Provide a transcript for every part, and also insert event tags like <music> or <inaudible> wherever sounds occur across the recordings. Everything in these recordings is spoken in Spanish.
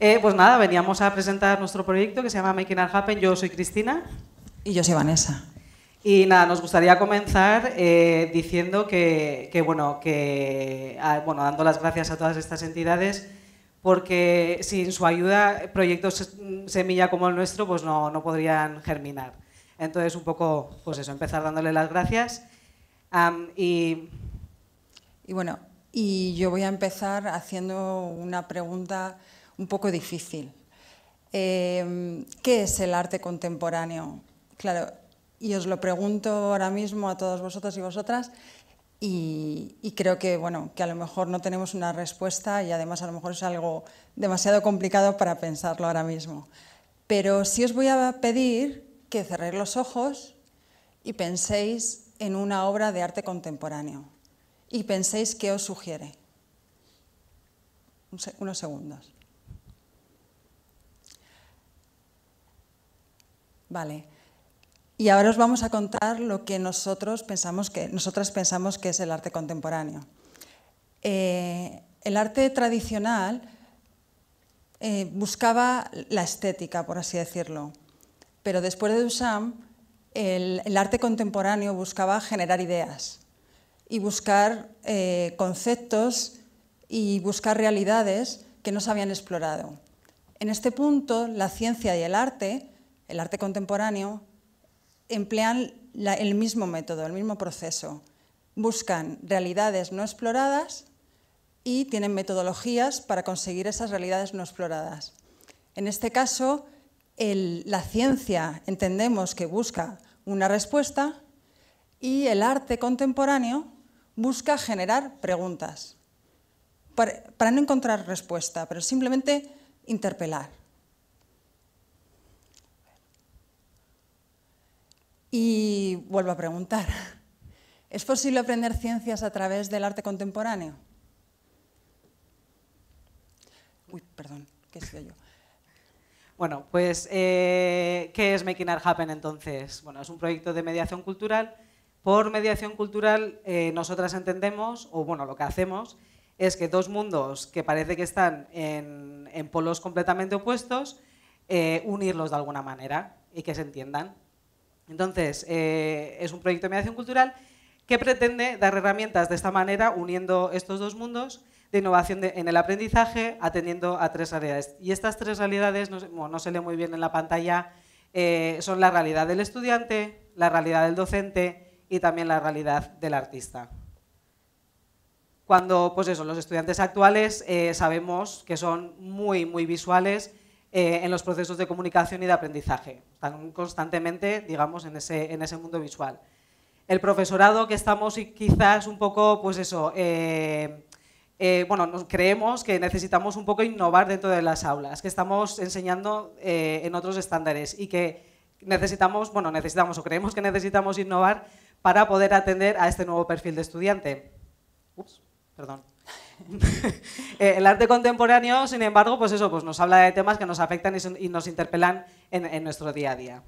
Eh, pues nada, veníamos a presentar nuestro proyecto que se llama Making Art Happen. Yo soy Cristina. Y yo soy Vanessa. Y nada, nos gustaría comenzar eh, diciendo que, bueno, que, ah, bueno, dando las gracias a todas estas entidades porque sin su ayuda proyectos mm, semilla como el nuestro pues no, podrían germinar. Entonces, un poco, pues eso, empezar dándole las gracias. y... y bueno, y yo voy a empezar haciendo una pregunta un poco difícil. Em, ¿Qué es el arte contemporáneo? Claro, y os lo pregunto ahora mismo a todos vosotros y vosotras, y, creo que, bueno, que a lo mejor no tenemos una respuesta y además a lo mejor es algo demasiado complicado para pensarlo ahora mismo. Pero sí os voy a pedir que cerréis los ojos y penséis en una obra de arte contemporáneo y penséis qué os sugiere. Unos segundos. Vale. Y ahora os vamos a contar lo que nosotros pensamos que, nosotras pensamos que es el arte contemporáneo. Eh, el arte tradicional eh, buscaba la estética, por así decirlo, pero después de Duchamp, el, arte contemporáneo buscaba generar ideas y buscar eh, conceptos y buscar realidades que no se habían explorado. En este punto, la ciencia y el arte el arte contemporáneo, emplean el mismo método, el mismo proceso. Buscan realidades no exploradas y tienen metodologías para conseguir esas realidades no exploradas. En este caso, la ciencia entendemos que busca una respuesta y el arte contemporáneo busca generar preguntas para no encontrar respuesta, pero simplemente interpelar. Y vuelvo a preguntar, <laughs> ¿es posible aprender ciencias a través del arte contemporáneo? Uy, perdón, ¿qué soy yo? Bueno, pues, eh, ¿qué es Making Art Happen entonces? Bueno, es un proyecto de mediación cultural. Por mediación cultural, eh, nosotras entendemos, o bueno, lo que hacemos es que dos mundos que parece que están en, polos completamente opuestos, eh, unirlos de alguna manera y que se entiendan. Entonces, eh, es un proyecto de mediación cultural que pretende dar herramientas de esta manera, uniendo estos dos mundos de innovación en el aprendizaje, atendiendo a tres realidades. Y estas tres realidades, no, no se lee muy bien en la pantalla, eh, son la realidad del estudiante, la realidad del docente y también la realidad del artista. Cuando pues eso, los estudiantes actuales eh, sabemos que son muy, muy visuales eh, en los procesos de comunicación y de aprendizaje. Están constantemente, digamos, en ese, en ese mundo visual. El profesorado que estamos quizás un poco, pues eso, eh, eh, bueno, nos creemos que necesitamos un poco innovar dentro de las aulas, que estamos enseñando en otros estándares y que necesitamos, bueno, necesitamos o creemos que necesitamos innovar para poder atender a este nuevo perfil de estudiante. Ups, perdón. <laughs> Eh, el arte contemporáneo, sin embargo, pues eso, pues nos habla de temas que nos afectan y, nos interpelan en, nuestro día a día.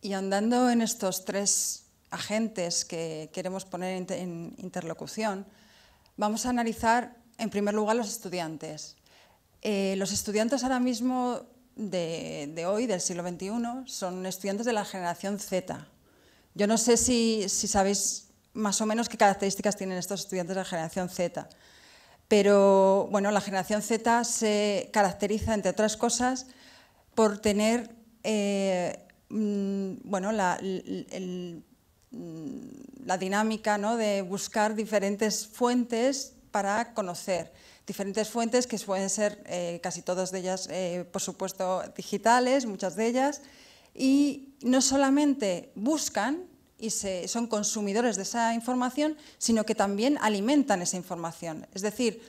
Y andando en estos tres agentes que queremos poner en interlocución, vamos a analizar en primer lugar los estudiantes. Eh, los estudiantes ahora mismo de, hoy, del siglo XXI, son estudiantes de la generación Z. Yo no sé si sabéis más o menos qué características tienen estos estudiantes de la generación Z. Pero bueno, la generación Z se caracteriza, entre otras cosas, por tener eh, mm, bueno, mm, la, dinámica ¿no? de buscar diferentes fuentes para conocer. Diferentes fuentes que pueden ser eh, casi todas de ellas, eh, por supuesto, digitales, muchas de ellas, y no solamente buscan, y son consumidores de esa información, sino que también alimentan esa información. Es decir,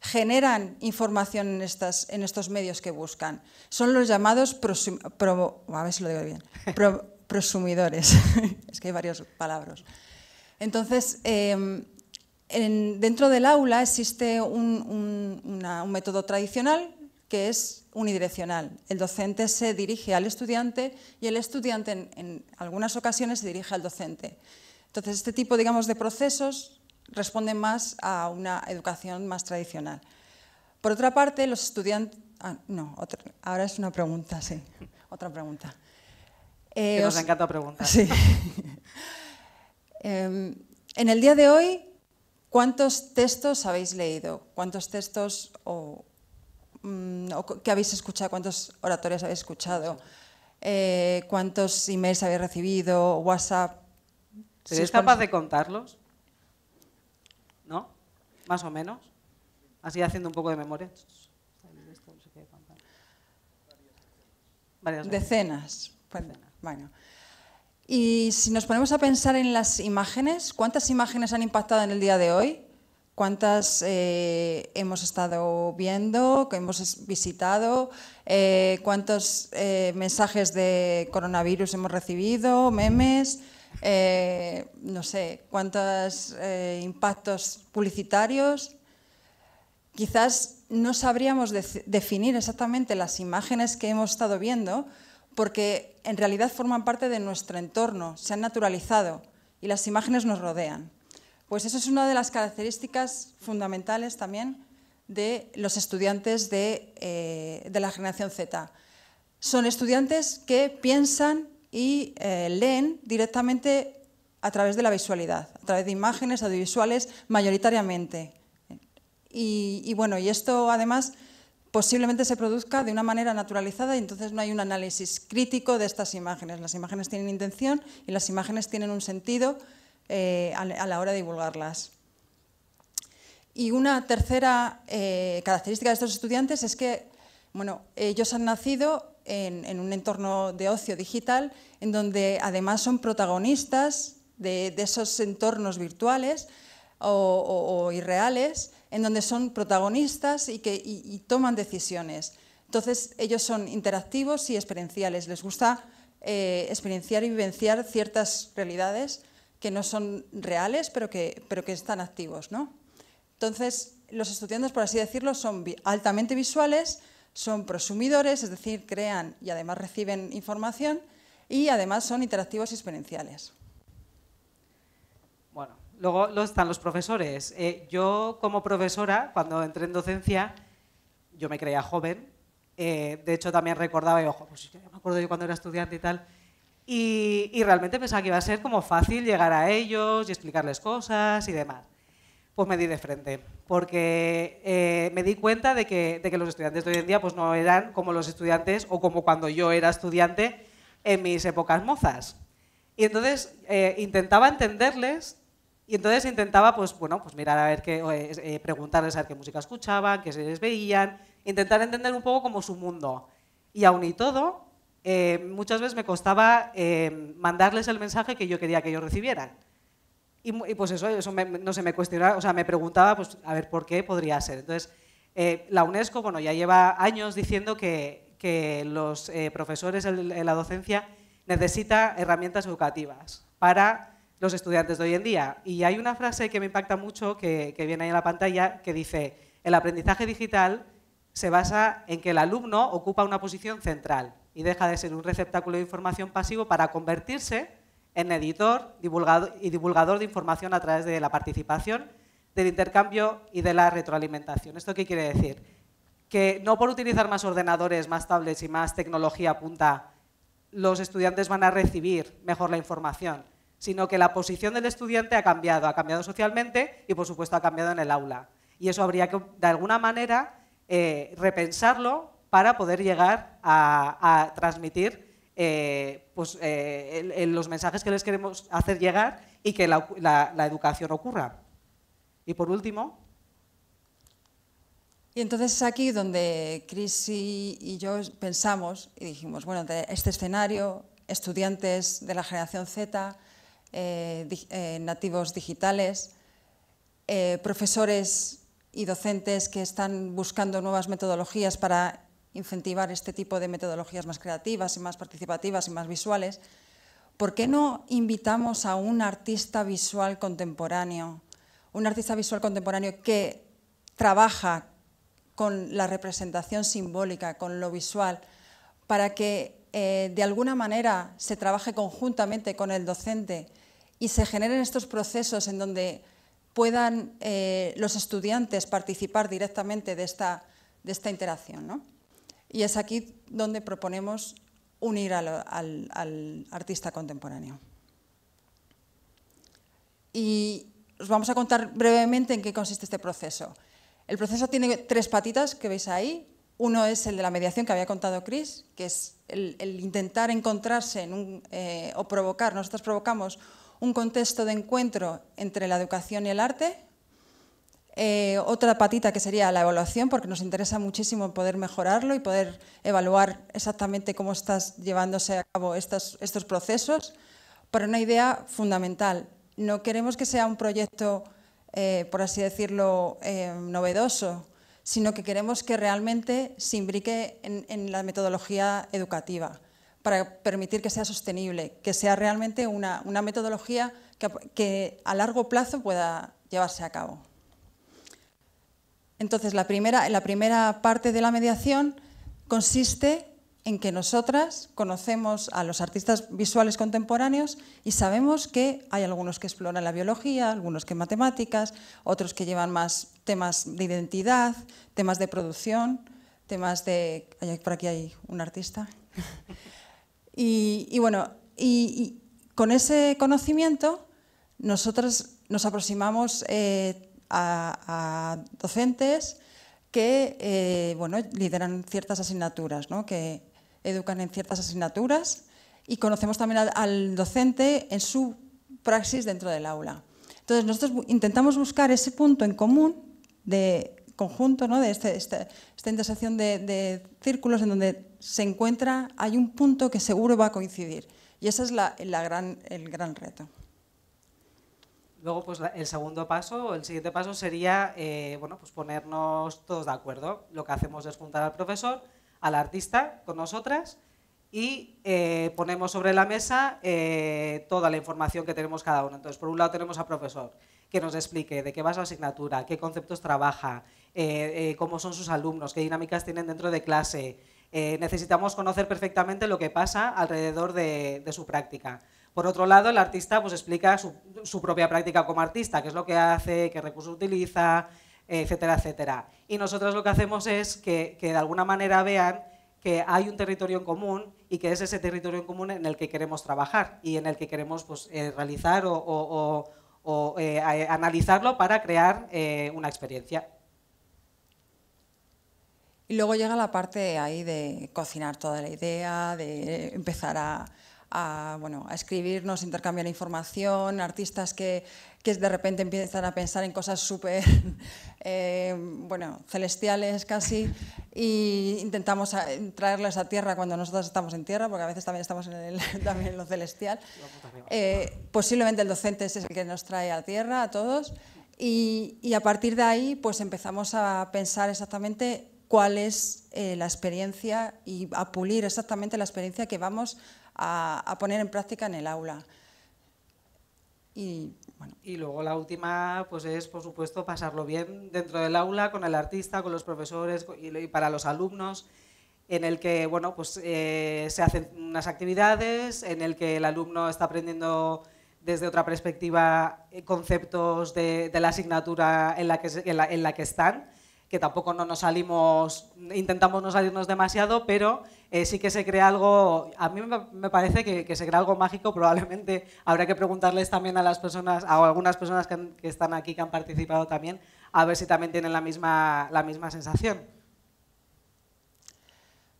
generan información en, estas, en estos medios que buscan. Son los llamados prosumidores. es que hay varias palabras. Entonces, em, dentro del aula existe un método tradicional que es unidireccional. El docente se dirige al estudiante y el estudiante en, algunas ocasiones se dirige al docente. Entonces, este tipo digamos, de procesos responden más a una educación más tradicional. Por otra parte, los estudiantes... Ah, no, ahora es una pregunta, sí. <laughs> Otra pregunta. que eh, nos encanta preguntar. Sí. <laughs> Em, en el día de hoy, ¿cuántos textos habéis leído? ¿Cuántos textos o, Mm, qué habéis escuchado, cuántos oratorios habéis escuchado, eh, cuántos emails habéis recibido, WhatsApp. ¿Seréis capaz de contarlos? ¿No? Más o menos. Así haciendo un poco de memoria. Pues, Decenas. Bueno. Y si nos ponemos a pensar en las imágenes, ¿cuántas imágenes han impactado en el día de hoy? cuántas eh, hemos estado viendo, que hemos visitado, eh, cuántos eh, mensajes de coronavirus hemos recibido, memes, no sé, cuántos impactos publicitarios. Quizás no sabríamos definir exactamente las imágenes que hemos estado viendo porque en realidad forman parte de nuestro entorno, se han naturalizado y las imágenes nos rodean. Pues eso es una de las características fundamentales también de los estudiantes de, eh, la generación Z. Son estudiantes que piensan y eh, leen directamente a través de la visualidad, a través de imágenes audiovisuales mayoritariamente. y bueno, y esto además posiblemente se produzca de una manera naturalizada y entonces no hay un análisis crítico de estas imágenes. Las imágenes tienen intención y las imágenes tienen un sentido eh, a, la hora de divulgarlas. Y una tercera eh, característica de estos estudiantes es que bueno, ellos han nacido en, un entorno de ocio digital en donde además son protagonistas de, esos entornos virtuales o, irreales, en donde son protagonistas y, que, toman decisiones. Entonces ellos son interactivos y experienciales, les gusta eh, experienciar y vivenciar ciertas realidades que no son reales, pero que, pero que están activos. ¿no? Entonces, los estudiantes, por así decirlo, son altamente visuales, son prosumidores, es decir, crean y además reciben información, y además son interactivos y experienciales. Bueno, luego, están los profesores. Eh, yo, como profesora, cuando entré en docencia, yo me creía joven. Eh, de hecho, también recordaba, y ojo, pues yo me acuerdo yo cuando era estudiante y tal, y, realmente pensaba que iba a ser como fácil llegar a ellos y explicarles cosas y demás. Pues me di de frente, porque eh, me di cuenta de que, los estudiantes de hoy en día pues no eran como los estudiantes o como cuando yo era estudiante en mis épocas mozas. Y entonces eh, intentaba entenderles y entonces intentaba pues, pues mirar a ver qué, eh, preguntarles a ver qué música escuchaban, qué les veían, intentar entender un poco como su mundo. Y aún y todo, eh, muchas veces me costaba eh, mandarles el mensaje que yo quería que ellos recibieran. Y, pues eso, eso no se me cuestionaba, o sea, me preguntaba, pues, a ver, ¿por qué podría ser? Entonces, eh, la UNESCO, bueno, ya lleva años diciendo que, que los profesores en la docencia necesita herramientas educativas para los estudiantes de hoy en día. Y hay una frase que me impacta mucho, que, que viene ahí en la pantalla, que dice, el aprendizaje digital se basa en que el alumno ocupa una posición central y deja de ser un receptáculo de información pasivo para convertirse en editor y divulgador de información a través de la participación, del intercambio y de la retroalimentación. ¿Esto qué quiere decir? Que no por utilizar más ordenadores, más tablets y más tecnología punta, los estudiantes van a recibir mejor la información, sino que la posición del estudiante ha cambiado, ha cambiado socialmente y por supuesto ha cambiado en el aula. Y eso habría que, de alguna manera, eh, repensarlo para poder llegar a, transmitir eh, pues, eh, los mensajes que les queremos hacer llegar y que la, educación ocurra. Y por último, y entonces es aquí donde Chris y, yo pensamos y dijimos, bueno, este escenario, estudiantes de la generación Z, eh, nativos digitales, profesores y docentes que están buscando nuevas metodologías para incentivar este tipo de metodologías más creativas y más participativas y más visuales, ¿por qué no invitamos a un artista visual contemporáneo, un artista visual contemporáneo que trabaja con la representación simbólica, con lo visual, para que eh, de alguna manera se trabaje conjuntamente con el docente y se generen estos procesos en donde puedan eh, los estudiantes participar directamente de esta, de esta interacción. ¿no? Y es aquí donde proponemos unir al, artista contemporáneo. Y os vamos a contar brevemente en qué consiste este proceso. El proceso tiene tres patitas que veis ahí. Uno es el de la mediación que había contado Chris, que es el, intentar encontrarse eh, o provocar, nosotros provocamos un contexto de encuentro entre la educación y el arte, eh, otra patita que sería la evaluación, porque nos interesa muchísimo poder mejorarlo y poder evaluar exactamente cómo estás llevándose a cabo estos, procesos, pero una idea fundamental. No queremos que sea un proyecto, eh, por así decirlo, eh, novedoso, sino que queremos que realmente se imbrique en, la metodología educativa para permitir que sea sostenible, que sea realmente una, metodología que a largo plazo pueda llevarse a cabo. Entonces, la primera, la primera parte de la mediación consiste en que nosotras conocemos a los artistas visuales contemporáneos y sabemos que hay algunos que exploran la biología, algunos que matemáticas, otros que llevan más temas de identidad, temas de producción, temas de... Por aquí hay un artista. <laughs> Y, bueno, y, con ese conocimiento nosotras nos aproximamos eh, a, docentes que eh, lideran ciertas asignaturas, ¿no? que educan en ciertas asignaturas y conocemos también al, docente en su praxis dentro del aula. Entonces, nosotros intentamos buscar ese punto en común de conjunto, ¿no? de este, este, esta, intersección de, círculos en donde se encuentra, hay un punto que seguro va a coincidir. Y ese es el gran reto. Luego, pues, el segundo paso, el siguiente paso sería eh, pues ponernos todos de acuerdo. Lo que hacemos es juntar al profesor, al artista con nosotras y eh, ponemos sobre la mesa eh, toda la información que tenemos cada uno. Entonces, por un lado tenemos al profesor que nos explique de qué va su asignatura, qué conceptos trabaja, cómo son sus alumnos, qué dinámicas tienen dentro de clase. necesitamos conocer perfectamente lo que pasa alrededor de su práctica. Por otro lado, el artista pues, explica su, propia práctica como artista, qué es lo que hace, qué recursos utiliza, etcétera, etcétera. Y nosotros lo que hacemos es que, de alguna manera vean que hay un territorio en común y que es ese territorio en común en el que queremos trabajar y en el que queremos pues, eh, realizar o, eh, eh, analizarlo para crear una experiencia. Y luego llega la parte ahí de cocinar toda la idea, de empezar a a, bueno, a escribirnos, intercambiar información, artistas que, de repente empiezan a pensar en cosas súper <laughs> eh, bueno, celestiales casi e intentamos a, a tierra cuando nosotros estamos en tierra, porque a veces también estamos en, <laughs> también lo celestial. Eh, posiblemente el docente es el que nos trae a tierra a todos y, a partir de ahí pues empezamos a pensar exactamente cuál es eh, la experiencia y a pulir exactamente la experiencia que vamos a, poner en práctica en el aula. Y, luego la última pues es, por supuesto, pasarlo bien dentro del aula, con el artista, con los profesores y para los alumnos, en el que bueno, pues, eh, se hacen unas actividades, en el que el alumno está aprendiendo desde otra perspectiva eh, conceptos de, la asignatura en la que, en la que están que tampoco no nos salimos, intentamos no salirnos demasiado, pero eh, sí que se crea algo, a mí me parece que, se crea algo mágico, probablemente habrá que preguntarles también a las personas, a algunas personas que, están aquí, que han participado también, a ver si también tienen la misma, la misma sensación.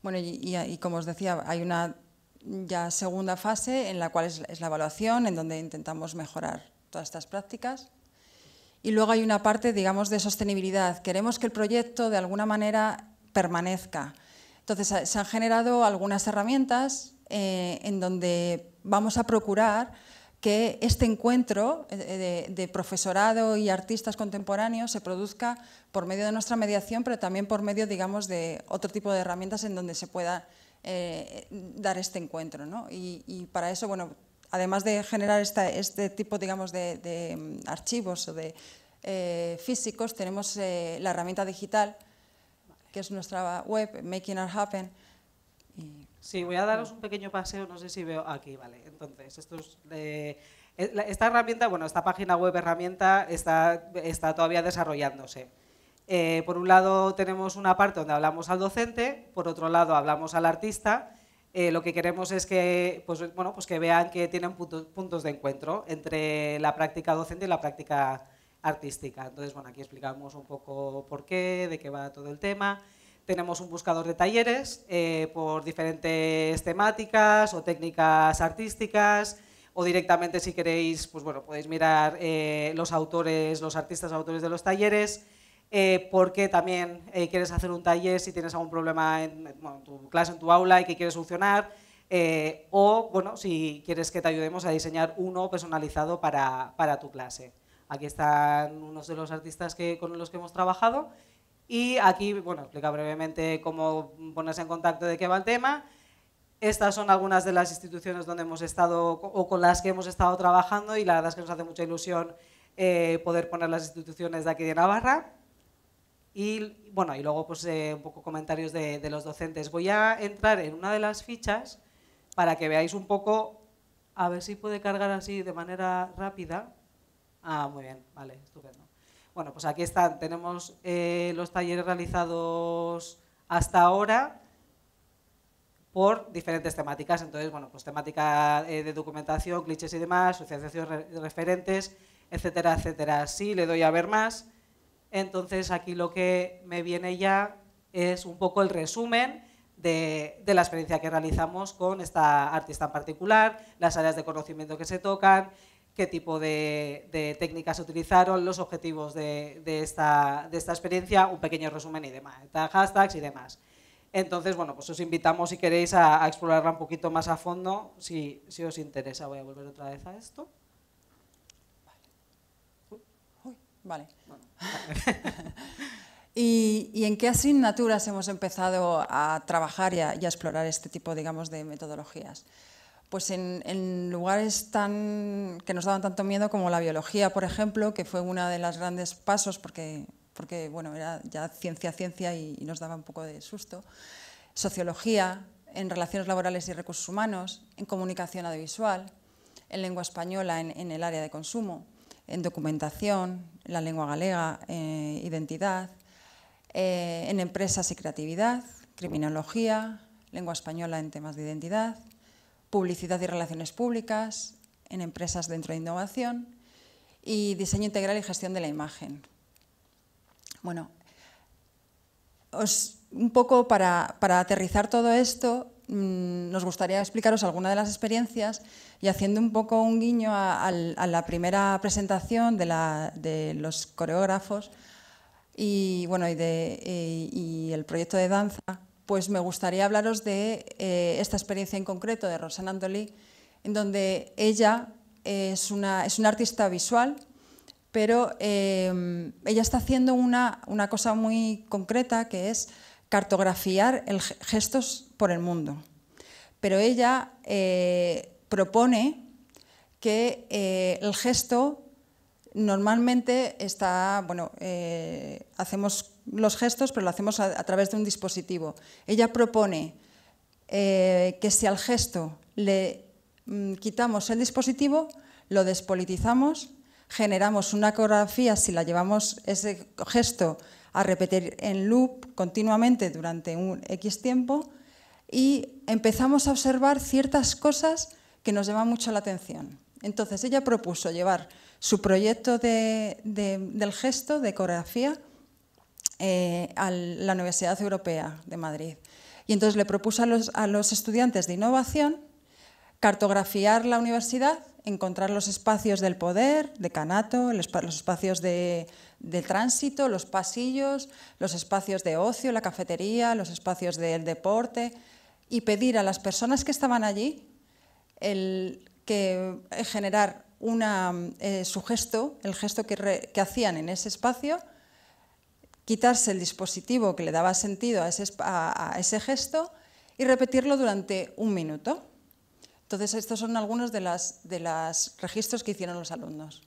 Bueno, y, como os decía, hay una ya segunda fase en la cual es la evaluación, en donde intentamos mejorar todas estas prácticas y luego hay una parte, digamos, de sostenibilidad. Queremos que el proyecto de alguna manera permanezca. Entonces, se han generado algunas herramientas eh, en donde vamos a procurar que este encuentro eh, de, profesorado y artistas contemporáneos se produzca por medio de nuestra mediación, pero también por medio, digamos, de otro tipo de herramientas en donde se pueda eh, dar este encuentro. Y, y, para eso, bueno, además de generar este tipo digamos, de, mm, archivos o de eh, físicos, tenemos eh, la herramienta digital, que es nuestra web, Making Art Happen. sí, voy a daros un pequeño paseo, no sé si veo aquí, vale. Entonces, eh, esta herramienta, bueno, esta página web herramienta está, está todavía desarrollándose. por un lado tenemos una parte donde hablamos al docente, por otro lado hablamos al artista eh, lo que queremos es que, pues, pues que vean que tienen puntos de encuentro entre la práctica docente y la práctica artística. Entonces, bueno, aquí explicamos un poco por qué, de qué va todo el tema. Tenemos un buscador de talleres eh, por diferentes temáticas o técnicas artísticas o directamente si queréis, pues bueno, podéis mirar eh, los autores, los artistas autores de los talleres. Eh, porque también eh, quieres hacer un taller si tienes algún problema en, tu clase, en tu aula y que quieres solucionar, eh, o bueno, si quieres que te ayudemos a diseñar uno personalizado para, para, tu clase. Aquí están unos de los artistas que, con los que hemos trabajado y aquí bueno, explica brevemente cómo ponerse en contacto de qué va el tema. Estas son algunas de las instituciones donde hemos estado o con las que hemos estado trabajando y la verdad es que nos hace mucha ilusión poder poner las instituciones de aquí de Navarra. Y bueno, y luego pues eh, un poco comentarios de, los docentes. Voy a entrar en una de las fichas para que veáis un poco, a ver si puede cargar así de manera rápida. Ah, muy bien, vale, estupendo. Bueno, pues aquí están, tenemos eh, los talleres realizados hasta ahora por diferentes temáticas. Entonces, bueno, pues temática eh, de documentación, clichés y demás, asociaciones referentes, etcétera, etcétera. Sí, le doy a ver más entonces aquí lo que me viene ya es un poco el resumen de, la experiencia que realizamos con esta artista en particular, las áreas de conocimiento que se tocan, qué tipo de, técnicas se utilizaron, los objetivos de, esta, experiencia, un pequeño resumen y demás, hashtags y demás. Entonces, bueno, pues os invitamos si queréis a, explorarla un poquito más a fondo, si, os interesa. Voy a volver otra vez a esto. vale. Bueno. <laughs> ¿Y, en qué asignaturas hemos empezado a trabajar y a, explorar este tipo, de metodologías? Pues en, lugares que nos daban tanto miedo como la biología, por ejemplo, que fue uno de los grandes pasos porque, bueno, era ya ciencia, ciencia y, nos daba un poco de susto. Sociología, en relaciones laborales y recursos humanos, en comunicación audiovisual, en lengua española, en el área de consumo en documentación, la lengua galega, identidad, eh, en empresas y creatividad, criminología, lengua española en temas de identidad, publicidad y relaciones públicas, en empresas dentro de innovación y diseño integral y gestión de la imagen. Bueno, os, un poco para, para aterrizar todo esto, Mm, nos gustaría explicaros alguna de las experiencias y haciendo un poco un guiño a, la primera presentación de, los coreógrafos y, eh, y, el proyecto de danza, pues me gustaría hablaros de eh, esta experiencia en concreto de Rosana Andolí, en donde ella es una, es una artista visual, pero eh, ella está haciendo una cosa muy concreta que es cartografiar el gestos por el mundo. Pero ella eh, propone que eh, el gesto normalmente está, bueno, eh, hacemos los gestos, pero lo hacemos a, través de un dispositivo. Ella propone que si al gesto le mm, quitamos el dispositivo, lo despolitizamos, generamos una coreografía, si la llevamos ese gesto a repetir en loop continuamente durante un X tiempo y empezamos a observar ciertas cosas que nos llaman mucho la atención. Entonces ella propuso llevar su proyecto del gesto, de coreografía, eh, a la Universidad Europea de Madrid. Y entonces le propuso a los estudiantes de innovación cartografiar la universidad encontrar los espacios del poder, de canato, los espacios de, tránsito, los pasillos, los espacios de ocio, la cafetería, los espacios del deporte, y pedir a las personas que estaban allí el, que eh, generar una, eh, su gesto, el gesto que, hacían en ese espacio, quitarse el dispositivo que le daba sentido a ese gesto y repetirlo durante un minuto. Entonces, estos son algunos de los de registros que hicieron los alumnos.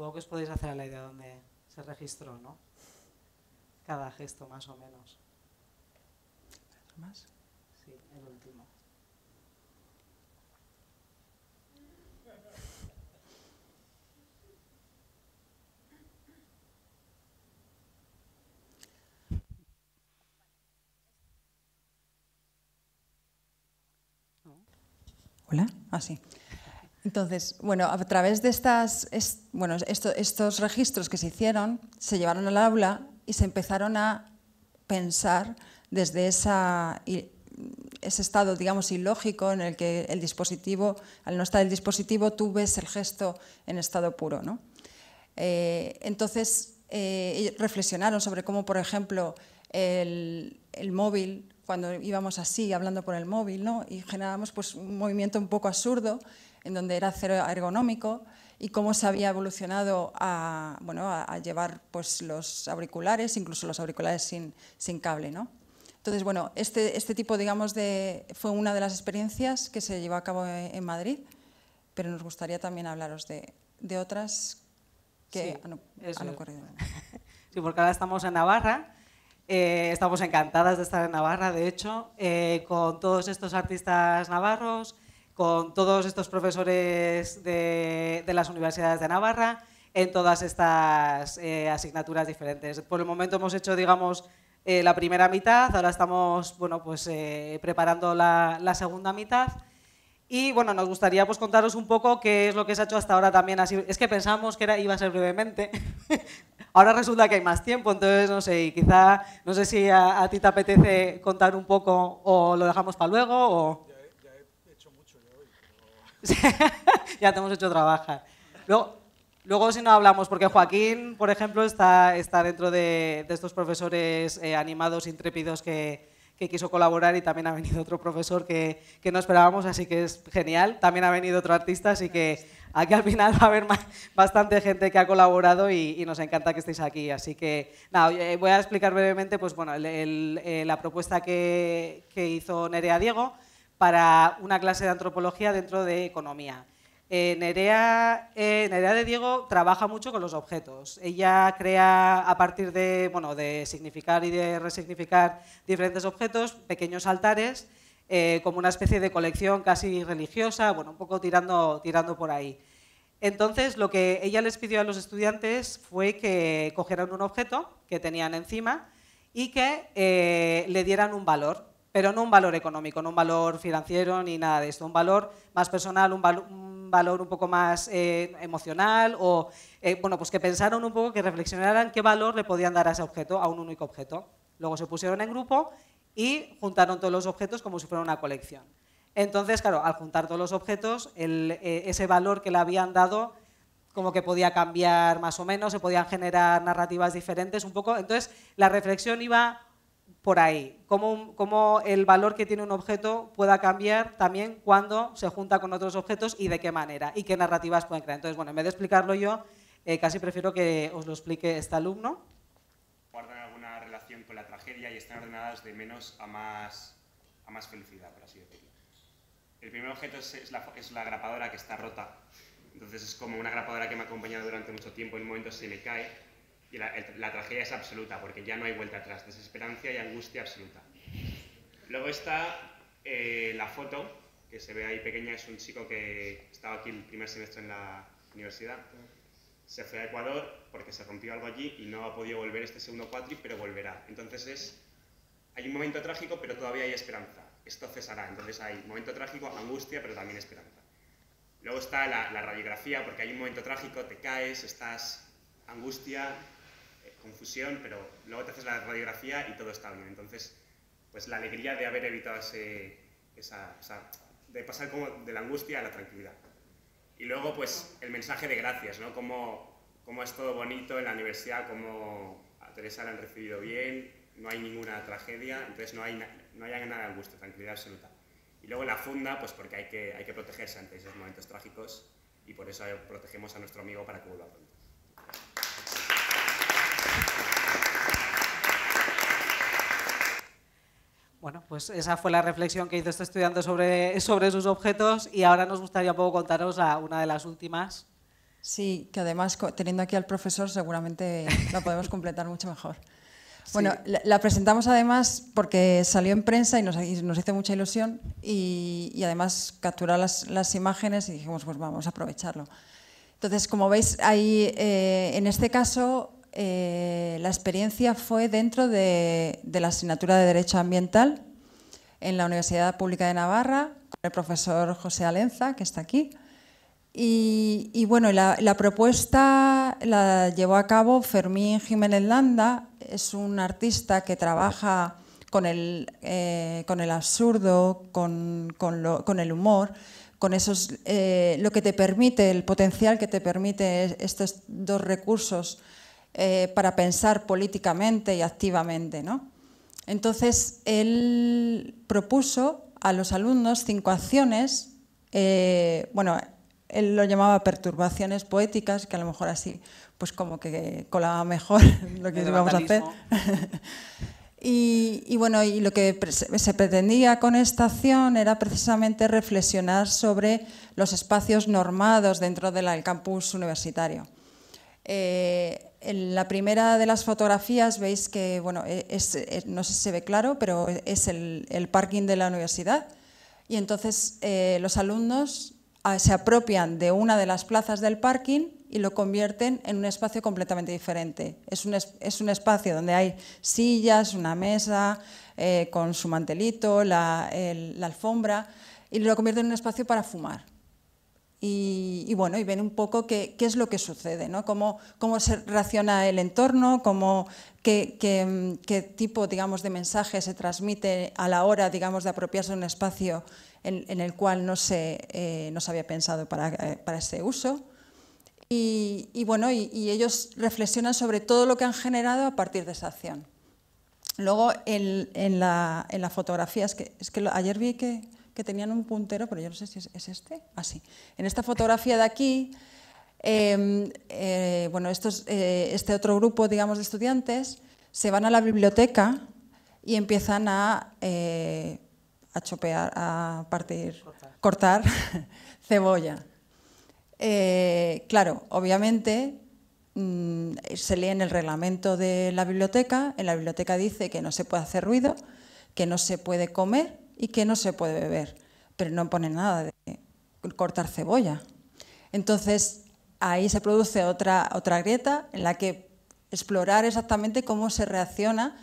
supongo que os podéis hacer a la idea dónde se registró, ¿no? Cada gesto, más o menos. ¿Otro más? Sí, el último. Hola, así. Ah, entonces, bueno, a través de estas, bueno, estos registros que se hicieron, se llevaron al aula y se empezaron a pensar desde ese estado, digamos, ilógico en el que el dispositivo, al no estar el dispositivo, tú ves el gesto en estado puro. ¿no? Eh, entonces, eh, reflexionaron sobre cómo, por ejemplo, el, móvil, cuando íbamos así, hablando por el móvil, ¿no? y generábamos pues, un movimiento un poco absurdo, en donde era cero ergonómico y cómo se había evolucionado a, bueno, a, llevar pues, los auriculares, incluso los auriculares sin, sin cable. ¿no? Entonces, bueno, este, este tipo, digamos, de, fue una de las experiencias que se llevó a cabo en Madrid, pero nos gustaría también hablaros de, de otras que han, ocurrido. <laughs> Sí, porque ahora estamos en Navarra, eh, estamos encantadas de estar en Navarra, de hecho, eh, con todos estos artistas navarros, con todos estos profesores de, las universidades de Navarra en todas estas eh, asignaturas diferentes. Por el momento hemos hecho, digamos, eh, la primera mitad, ahora estamos bueno, pues, eh, preparando la, segunda mitad. Y bueno, nos gustaría pues, contaros un poco qué es lo que se ha hecho hasta ahora también. Así, es que pensamos que era, iba a ser brevemente, <laughs> ahora resulta que hay más tiempo, entonces no sé, quizá, no sé si a, a ti te apetece contar un poco o lo dejamos para luego o... <laughs> ya te hemos hecho trabajar. Luego, luego, si no hablamos, porque Joaquín, por ejemplo, está, está dentro de, estos profesores eh, animados, intrépidos que, que quiso colaborar y también ha venido otro profesor que, que, no esperábamos, así que es genial. También ha venido otro artista, así que aquí al final va a haber bastante gente que ha colaborado y, nos encanta que estéis aquí. Así que nada, voy a explicar brevemente pues, bueno, eh, la propuesta que, que hizo Nerea Diego para una clase de antropología dentro de economía. Eh, eh, Nerea, de Diego trabaja mucho con los objetos. Ella crea a partir de, bueno, de significar y de resignificar diferentes objetos, pequeños altares, eh, como una especie de colección casi religiosa, bueno, un poco tirando, tirando por ahí. Entonces, lo que ella les pidió a los estudiantes fue que cogieran un objeto que tenían encima y que le dieran un valor pero no un valor económico, no un valor financiero ni nada de esto, un valor más personal, un, valor un poco más eh, emocional o, eh, bueno, pues que pensaron un poco, que reflexionaran qué valor le podían dar a ese objeto, a un único objeto. Luego se pusieron en grupo y juntaron todos los objetos como si fuera una colección. Entonces, claro, al juntar todos los objetos, eh, ese valor que le habían dado como que podía cambiar más o menos, se podían generar narrativas diferentes un poco. Entonces, la reflexión iba por ahí. Cómo, el valor que tiene un objeto pueda cambiar también cuando se junta con otros objetos y de qué manera y qué narrativas pueden crear. Entonces, bueno, en vez de explicarlo yo, eh, casi prefiero que os lo explique este alumno. Guardan alguna relación con la tragedia y están ordenadas de menos a más, más felicidad, por así decirlo. El primer objeto es, la, es grapadora que está rota. Entonces es como una grapadora que me ha acompañado durante mucho tiempo, y en un momento se me cae y la, tragedia es absoluta, porque ya no hay vuelta atrás, desesperanza y angustia absoluta. Luego está eh, la foto, que se ve ahí pequeña, es un chico que estaba aquí el primer semestre en la universidad. Se fue a Ecuador porque se rompió algo allí y no ha podido volver este segundo cuatri, pero volverá. Entonces es, hay un momento trágico, pero todavía hay esperanza. Esto cesará. Entonces hay momento trágico, angustia, pero también esperanza. Luego está la, la radiografía, porque hay un momento trágico, te caes, estás angustia, confusión, pero luego te haces la radiografía y todo está bien. Entonces, pues la alegría de haber evitado ese, esa, de pasar como de la angustia a la tranquilidad. Y luego, pues el mensaje de gracias, ¿no? Como es todo bonito en la universidad, como a Teresa la han recibido bien, no hay ninguna tragedia, entonces no hay, no hay nada de angustia, tranquilidad absoluta. Y luego la funda, pues porque hay que, hay que protegerse ante esos momentos trágicos y por eso protegemos a nuestro amigo para que vuelva pronto. Bueno, pues esa fue la reflexión que hizo este estudiante sobre, sobre sus objetos y ahora nos gustaría un poco contaros a una de las últimas. Sí, que además teniendo aquí al profesor seguramente la podemos completar mucho mejor. Bueno, la, presentamos además porque salió en prensa y nos, hizo mucha ilusión y, además capturó las, imágenes y dijimos, pues vamos a aprovecharlo. Entonces, como veis, ahí eh, en este caso eh, la experiencia fue dentro de, la asignatura de Derecho Ambiental en la Universidad Pública de Navarra, con el profesor José Alenza, que está aquí. Y, bueno, la, propuesta la llevó a cabo Fermín Jiménez Landa, es un artista que trabaja con el, eh, absurdo, con, el humor, con esos, eh, lo que te permite, el potencial que te permite estos dos recursos eh, para pensar políticamente y activamente. ¿no? Entonces, él propuso a los alumnos cinco acciones, eh, bueno, él lo llamaba perturbaciones poéticas, que a lo mejor así, pues como que colaba mejor <laughs> lo que íbamos a hacer. <laughs> Y, bueno, y lo que se pretendía con esta acción era precisamente reflexionar sobre los espacios normados dentro del campus universitario. Eh, en la primera de las fotografías veis que, bueno, e, e, no sé si se ve claro, pero es el, parking de la universidad. Y entonces eh, los alumnos ah, se apropian de una de las plazas del parking y lo convierten en un espacio completamente diferente. Es un, espacio donde hay sillas, una mesa, eh, con su mantelito, la, la alfombra, y lo convierten en un espacio para fumar y, bueno, y ven un poco qué, qué es lo que sucede, ¿no? cómo, cómo se reacciona el entorno, cómo, qué, qué, mm, tipo digamos, de mensaje se transmite a la hora digamos, de apropiarse de un espacio en, el cual no se, eh, no se había pensado para, eh, para ese uso. Y, bueno, y, ellos reflexionan sobre todo lo que han generado a partir de esa acción. Luego, en, en, la, en fotografía, que, es que ayer vi que que tenían un puntero, pero yo no sé si es, este, así. Ah, en esta fotografía de aquí, em, eh, bueno, estos, eh, este otro grupo, digamos, de estudiantes se van a la biblioteca y empiezan a, eh, a chopear, a partir, cortar, <laughs> cebolla. claro, obviamente mm, se lee en el reglamento de la biblioteca, en la biblioteca dice que no se puede hacer ruido, que no se puede comer y que no se puede beber, pero no pone nada de cortar cebolla. Entonces, ahí se produce otra, otra grieta en la que explorar exactamente cómo se reacciona,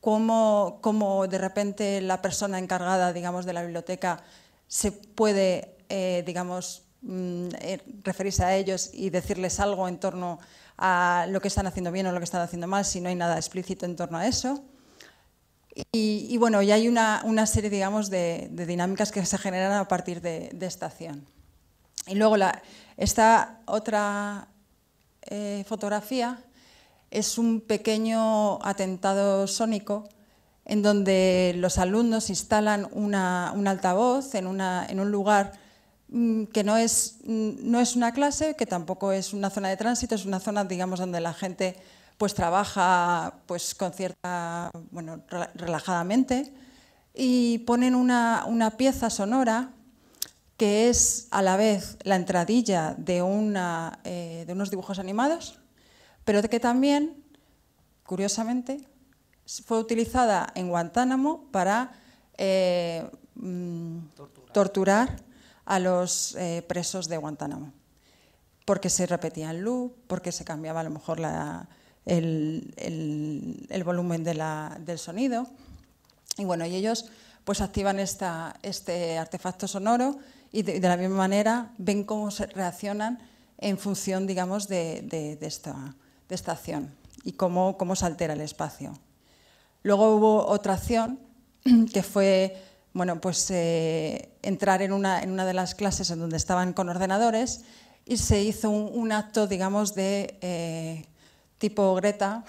cómo, de repente la persona encargada, digamos, de la biblioteca se puede, eh, digamos, mm, eh, referirse a ellos y decirles algo en torno a lo que están haciendo bien o lo que están haciendo mal, si no hay nada explícito en torno a eso. Y, bueno, ya hay una, serie, digamos, de, dinámicas que se generan a partir de, esta acción. Y luego esta otra eh, fotografía es un pequeño atentado sónico en donde los alumnos instalan una, un altavoz en, una, en un lugar mm, que no es, mm, no es una clase, que tampoco es una zona de tránsito, es una zona, digamos, donde la gente pues trabaja pues con cierta, bueno, relajadamente y ponen una, pieza sonora que es a la vez la entradilla de, una, eh, de unos dibujos animados, pero que también, curiosamente, fue utilizada en Guantánamo para eh, mm, torturar. a los eh, presos de Guantánamo, porque se repetía el loop, porque se cambiaba a lo mejor la, el, volumen del sonido. Y bueno, y ellos pues activan esta, este artefacto sonoro y de, la misma manera ven cómo se reaccionan en función, digamos, de, esta, acción y cómo, cómo se altera el espacio. Luego hubo otra acción <clears throat> que fue bueno, pues, eh, entrar en una, en una, de las clases en donde estaban con ordenadores y se hizo un, acto, digamos, de eh, tipo Greta,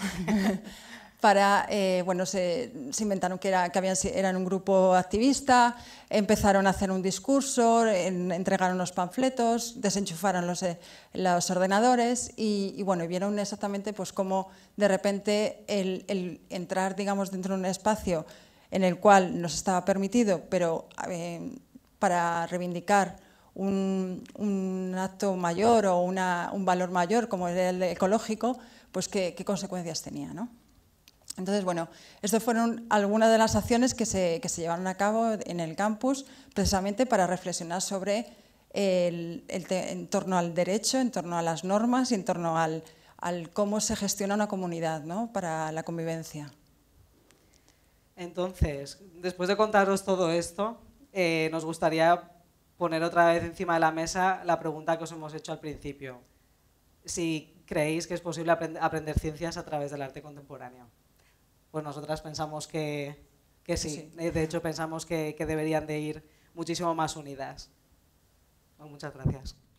<laughs> para, eh, bueno, se, inventaron que, era, habían, eran un grupo activista, empezaron a hacer un discurso, entregaron los panfletos, desenchufaron los, eh, ordenadores y, bueno, vieron exactamente pues cómo de repente el, entrar, digamos, dentro de un espacio en el cual nos estaba permitido, pero eh, para reivindicar un, acto mayor o un valor mayor como el ecológico, pues qué, consecuencias tenía. ¿no? Entonces, bueno, estas fueron algunas de las acciones que se, llevaron a cabo en el campus, precisamente para reflexionar sobre el, el en torno al derecho, en torno a las normas y en torno al, al cómo se gestiona una comunidad ¿no? para la convivencia. Entonces, después de contaros todo esto, eh, nos gustaría poner otra vez encima de la mesa la pregunta que os hemos hecho al principio. Si creéis que es posible aprender ciencias a través del arte contemporáneo. Pues nosotras pensamos que, que sí. Eh, de hecho, pensamos que, deberían de ir muchísimo más unidas. Pues muchas gracias.